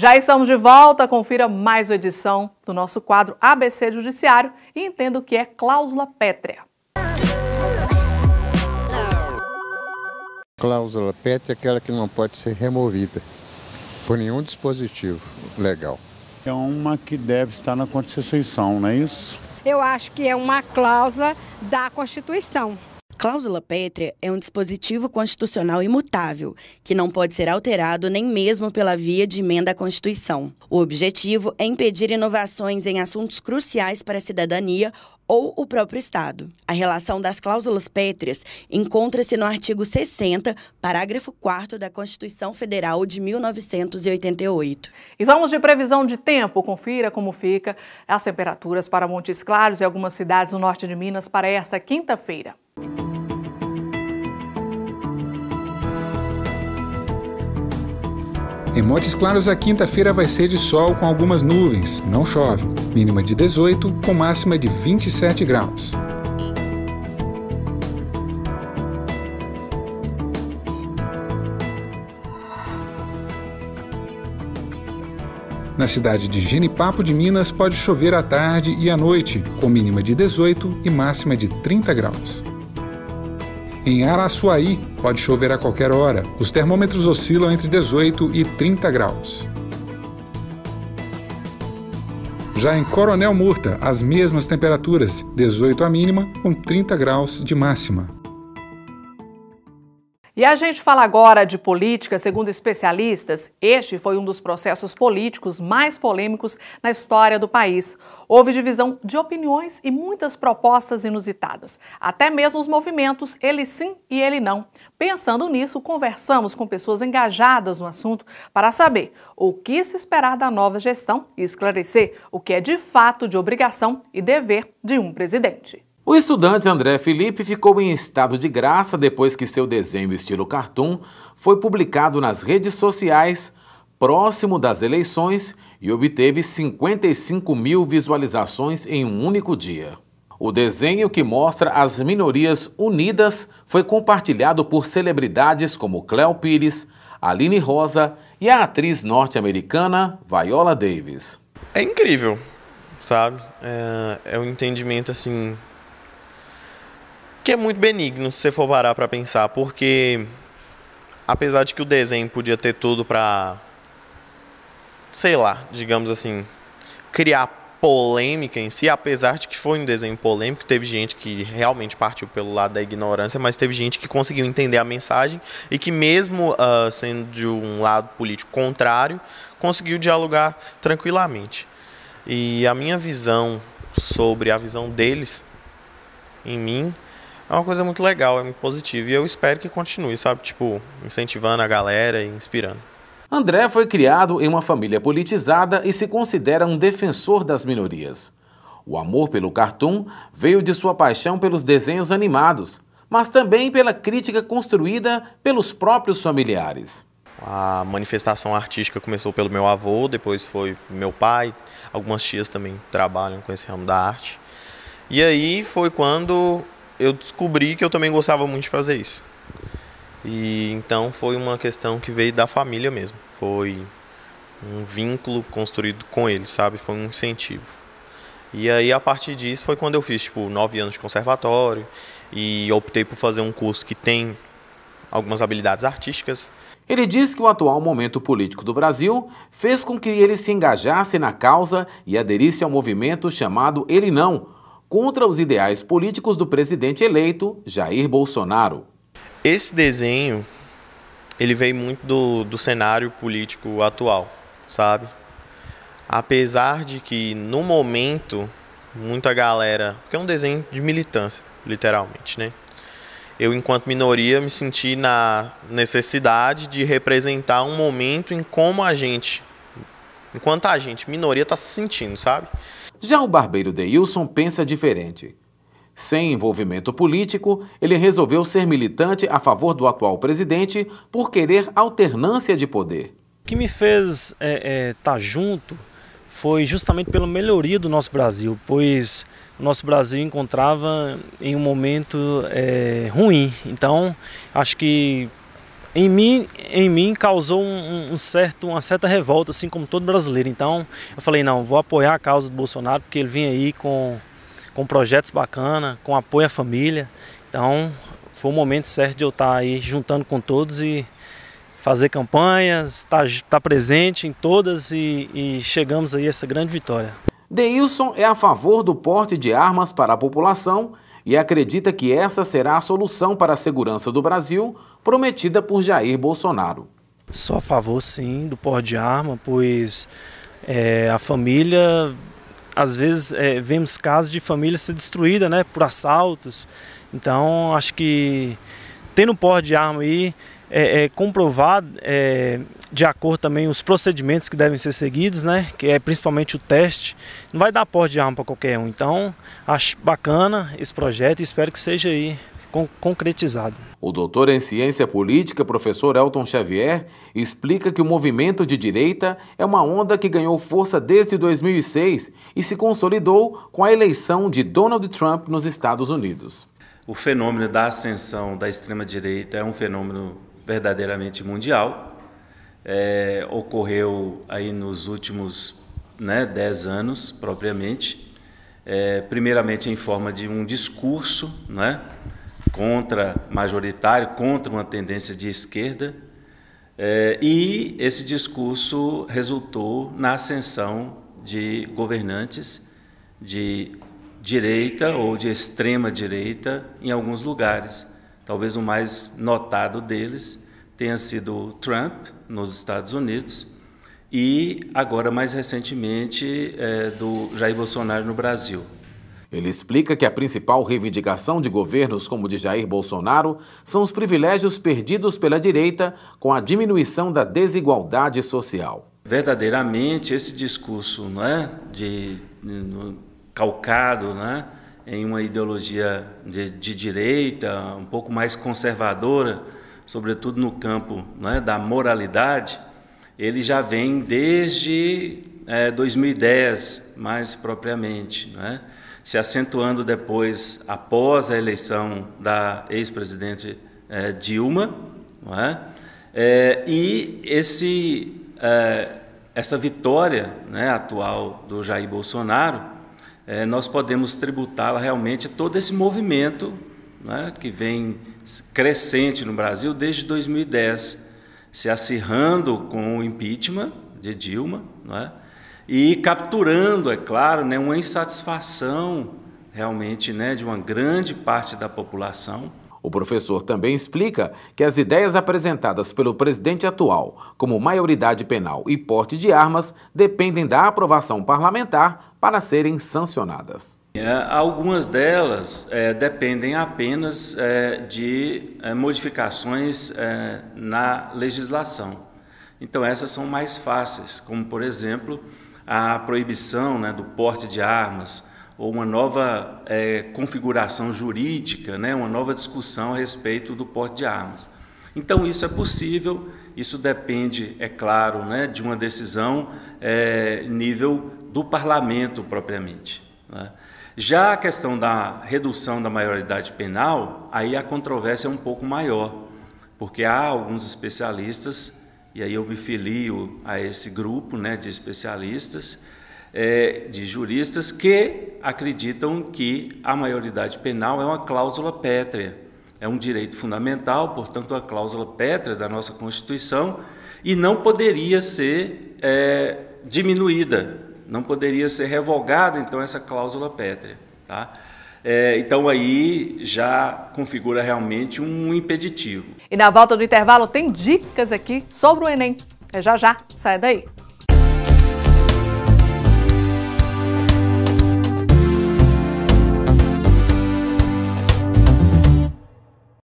Já estamos de volta, confira mais uma edição do nosso quadro ABC Judiciário e entenda o que é cláusula pétrea. Cláusula pétrea é aquela que não pode ser removida por nenhum dispositivo legal. É uma que deve estar na Constituição, não é isso? Eu acho que é uma cláusula da Constituição cláusula pétrea é um dispositivo constitucional imutável, que não pode ser alterado nem mesmo pela via de emenda à Constituição. O objetivo é impedir inovações em assuntos cruciais para a cidadania ou o próprio Estado. A relação das cláusulas pétreas encontra-se no artigo 60, parágrafo 4 da Constituição Federal de 1988. E vamos de previsão de tempo. Confira como fica as temperaturas para Montes Claros e algumas cidades do norte de Minas para esta quinta-feira. Em Montes Claros, a quinta-feira vai ser de sol com algumas nuvens, não chove. Mínima de 18, com máxima de 27 graus. Na cidade de Genipapo de Minas, pode chover à tarde e à noite, com mínima de 18 e máxima de 30 graus. Em Araçuaí, pode chover a qualquer hora. Os termômetros oscilam entre 18 e 30 graus. Já em Coronel Murta, as mesmas temperaturas, 18 a mínima, com 30 graus de máxima. E a gente fala agora de política. Segundo especialistas, este foi um dos processos políticos mais polêmicos na história do país. Houve divisão de opiniões e muitas propostas inusitadas. Até mesmo os movimentos ele sim e ele não. Pensando nisso, conversamos com pessoas engajadas no assunto para saber o que se esperar da nova gestão e esclarecer o que é de fato de obrigação e dever de um presidente. O estudante André Felipe ficou em estado de graça depois que seu desenho estilo cartoon foi publicado nas redes sociais próximo das eleições e obteve 55 mil visualizações em um único dia. O desenho que mostra as minorias unidas foi compartilhado por celebridades como Cléo Pires, Aline Rosa e a atriz norte-americana Viola Davis. É incrível, sabe? É, é um entendimento assim que é muito benigno, se você for parar para pensar, porque apesar de que o desenho podia ter tudo para sei lá, digamos assim, criar polêmica em si, apesar de que foi um desenho polêmico, teve gente que realmente partiu pelo lado da ignorância, mas teve gente que conseguiu entender a mensagem e que mesmo uh, sendo de um lado político contrário, conseguiu dialogar tranquilamente. E a minha visão sobre a visão deles em mim é uma coisa muito legal, é muito positiva. E eu espero que continue, sabe? Tipo, incentivando a galera e inspirando. André foi criado em uma família politizada e se considera um defensor das minorias. O amor pelo cartoon veio de sua paixão pelos desenhos animados, mas também pela crítica construída pelos próprios familiares. A manifestação artística começou pelo meu avô, depois foi meu pai, algumas tias também trabalham com esse ramo da arte. E aí foi quando eu descobri que eu também gostava muito de fazer isso. E então foi uma questão que veio da família mesmo. Foi um vínculo construído com eles, sabe? Foi um incentivo. E aí, a partir disso, foi quando eu fiz, tipo, nove anos de conservatório e optei por fazer um curso que tem algumas habilidades artísticas. Ele diz que o atual momento político do Brasil fez com que ele se engajasse na causa e aderisse ao movimento chamado Ele Não, contra os ideais políticos do presidente eleito, Jair Bolsonaro. Esse desenho, ele veio muito do, do cenário político atual, sabe? Apesar de que, no momento, muita galera... Porque é um desenho de militância, literalmente, né? eu, enquanto minoria, me senti na necessidade de representar um momento em como a gente, enquanto a gente, minoria, está se sentindo, sabe? Já o barbeiro Deilson pensa diferente. Sem envolvimento político, ele resolveu ser militante a favor do atual presidente por querer alternância de poder. O que me fez estar é, é, tá junto foi justamente pela melhoria do nosso Brasil, pois o nosso Brasil encontrava em um momento é, ruim. Então, acho que em mim, em mim causou um, um, certo, uma certa revolta, assim como todo brasileiro. Então eu falei, não, vou apoiar a causa do Bolsonaro, porque ele vem aí com, com projetos bacanas, com apoio à família. Então foi o momento certo de eu estar tá aí juntando com todos e fazer campanhas, estar, tá, estar tá presente em todas e, e chegamos aí a essa grande vitória. Deilson é a favor do porte de armas para a população e acredita que essa será a solução para a segurança do Brasil prometida por Jair Bolsonaro. Sou a favor, sim, do porte de arma, pois é, a família, às vezes, é, vemos casos de família ser destruída né, por assaltos. Então, acho que tendo um porte de arma aí é, é, comprovar é, de acordo também os procedimentos que devem ser seguidos, né? Que é principalmente o teste. Não vai dar porte de arma para qualquer um. Então, acho bacana esse projeto e espero que seja aí concretizado. O doutor em ciência política, professor Elton Xavier, explica que o movimento de direita é uma onda que ganhou força desde 2006 e se consolidou com a eleição de Donald Trump nos Estados Unidos. O fenômeno da ascensão da extrema-direita é um fenômeno verdadeiramente mundial. É, ocorreu aí nos últimos né, dez anos, propriamente, é, primeiramente em forma de um discurso né, contra majoritário, contra uma tendência de esquerda, é, e esse discurso resultou na ascensão de governantes de direita ou de extrema direita em alguns lugares talvez o mais notado deles tenha sido o Trump, nos Estados Unidos, e agora, mais recentemente, é, do Jair Bolsonaro no Brasil. Ele explica que a principal reivindicação de governos como o de Jair Bolsonaro são os privilégios perdidos pela direita com a diminuição da desigualdade social. Verdadeiramente, esse discurso não é, de, de calcado não é, em uma ideologia de, de direita, um pouco mais conservadora, sobretudo no campo né, da moralidade, ele já vem desde é, 2010, mais propriamente, né, se acentuando depois, após a eleição da ex-presidente é, Dilma, é? é? e esse, é, essa vitória né, atual do Jair Bolsonaro é, nós podemos tributar realmente todo esse movimento né, que vem crescente no Brasil desde 2010, se acirrando com o impeachment de Dilma né, e capturando, é claro, né, uma insatisfação realmente né, de uma grande parte da população o professor também explica que as ideias apresentadas pelo presidente atual, como maioridade penal e porte de armas, dependem da aprovação parlamentar para serem sancionadas. É, algumas delas é, dependem apenas é, de é, modificações é, na legislação. Então, essas são mais fáceis, como, por exemplo, a proibição né, do porte de armas, ou uma nova é, configuração jurídica, né, uma nova discussão a respeito do porte de armas. Então, isso é possível, isso depende, é claro, né, de uma decisão é, nível do parlamento propriamente. Né? Já a questão da redução da maioridade penal, aí a controvérsia é um pouco maior, porque há alguns especialistas, e aí eu me filio a esse grupo né, de especialistas, é, de juristas, que acreditam que a maioridade penal é uma cláusula pétrea, é um direito fundamental, portanto, a cláusula pétrea da nossa Constituição e não poderia ser é, diminuída, não poderia ser revogada, então, essa cláusula pétrea. Tá? É, então aí já configura realmente um impeditivo. E na volta do intervalo tem dicas aqui sobre o Enem. É já já, sai daí.